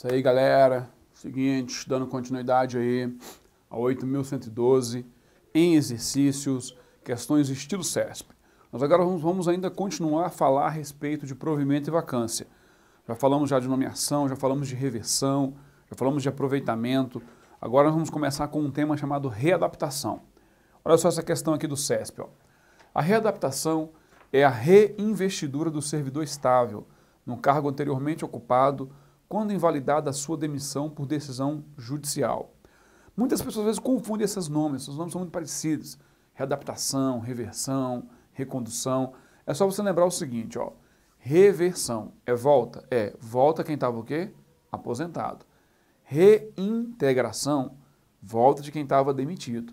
Isso aí, galera. Seguinte, dando continuidade aí a 8.112 em exercícios, questões estilo CESP. Nós agora vamos, vamos, ainda continuar a falar a respeito de provimento e vacância. Já falamos já de nomeação, já falamos de reversão, já falamos de aproveitamento. Agora nós vamos começar com um tema chamado readaptação. Olha só essa questão aqui do CESP. Ó. A readaptação é a reinvestidura do servidor estável no cargo anteriormente ocupado quando invalidada a sua demissão por decisão judicial. Muitas pessoas às vezes confundem esses nomes, esses nomes são muito parecidos. Readaptação, reversão, recondução. É só você lembrar o seguinte, ó. Reversão é volta, é volta quem estava o quê? Aposentado. Reintegração, volta de quem estava demitido.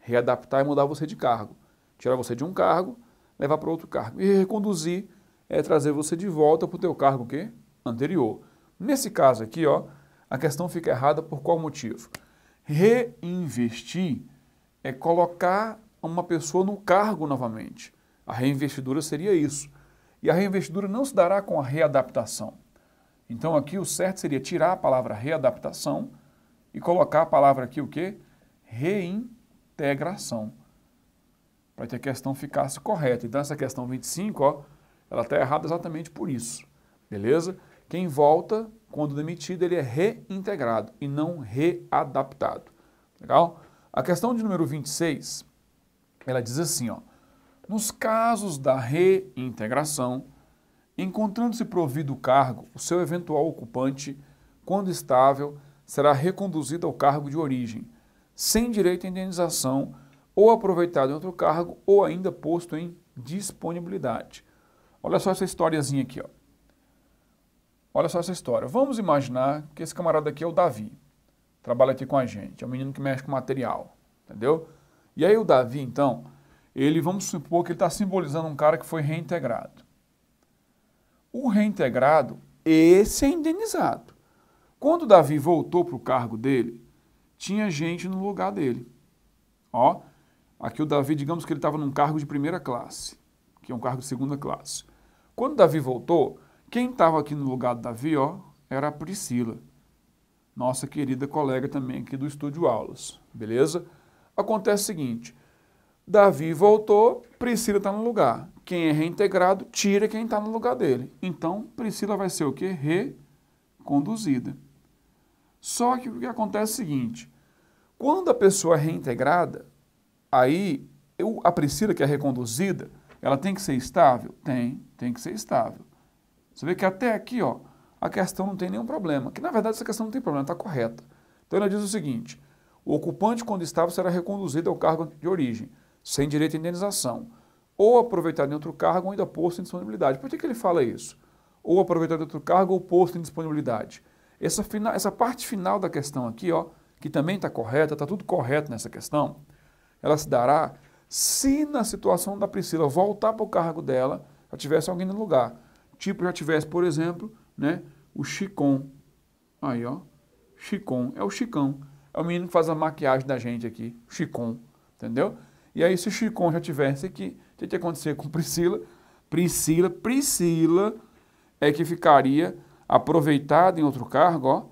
Readaptar é mudar você de cargo. Tirar você de um cargo, levar para outro cargo. E reconduzir é trazer você de volta para o teu cargo o quê? anterior. Nesse caso aqui, ó, a questão fica errada por qual motivo? Reinvestir é colocar uma pessoa no cargo novamente. A reinvestidura seria isso. E a reinvestidura não se dará com a readaptação. Então aqui o certo seria tirar a palavra readaptação e colocar a palavra aqui o quê? Reintegração. Para que a questão ficasse correta. Então essa questão 25, ó, ela está errada exatamente por isso. Beleza? Quem volta, quando demitido, ele é reintegrado e não readaptado. Legal? A questão de número 26, ela diz assim, ó. Nos casos da reintegração, encontrando-se provido o cargo, o seu eventual ocupante, quando estável, será reconduzido ao cargo de origem, sem direito à indenização, ou aproveitado em outro cargo, ou ainda posto em disponibilidade. Olha só essa historiazinha aqui, ó. Olha só essa história. Vamos imaginar que esse camarada aqui é o Davi. Trabalha aqui com a gente. É um menino que mexe com material. Entendeu? E aí o Davi, então, ele, vamos supor que ele está simbolizando um cara que foi reintegrado. O reintegrado, esse é indenizado. Quando o Davi voltou para o cargo dele, tinha gente no lugar dele. Ó, aqui o Davi, digamos que ele estava num cargo de primeira classe, que é um cargo de segunda classe. Quando o Davi voltou, quem estava aqui no lugar do Davi, ó, era a Priscila, nossa querida colega também aqui do Estúdio Aulas, beleza? Acontece o seguinte, Davi voltou, Priscila está no lugar. Quem é reintegrado, tira quem está no lugar dele. Então, Priscila vai ser o quê? Reconduzida. Só que o que acontece é o seguinte, quando a pessoa é reintegrada, aí eu, a Priscila que é reconduzida, ela tem que ser estável? Tem, tem que ser estável. Você vê que até aqui ó, a questão não tem nenhum problema, que na verdade essa questão não tem problema, está correta. Então ela diz o seguinte, o ocupante quando estava será reconduzido ao cargo de origem, sem direito à indenização, ou aproveitado em outro cargo ou ainda posto em disponibilidade. Por que, que ele fala isso? Ou aproveitado em outro cargo ou posto em disponibilidade. Essa, final, essa parte final da questão aqui, ó, que também está correta, está tudo correto nessa questão, ela se dará se na situação da Priscila voltar para o cargo dela, já tivesse alguém no lugar tipo já tivesse, por exemplo, né, o Chicon. Aí, ó. Chicon. É o Chicão. É o menino que faz a maquiagem da gente aqui. Chicon. Entendeu? E aí, se o Chicon já tivesse aqui, o que ia acontecer com Priscila? Priscila, Priscila é que ficaria aproveitada em outro cargo, ó,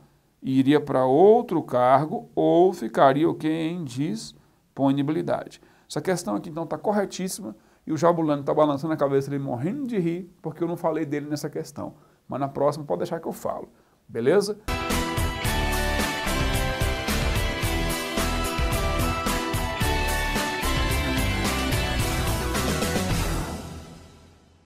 e iria para outro cargo ou ficaria o okay, que em disponibilidade. Essa questão aqui, então, está corretíssima. E o Jabulano está balançando a cabeça ali, morrendo de rir, porque eu não falei dele nessa questão. Mas na próxima pode deixar que eu falo. Beleza?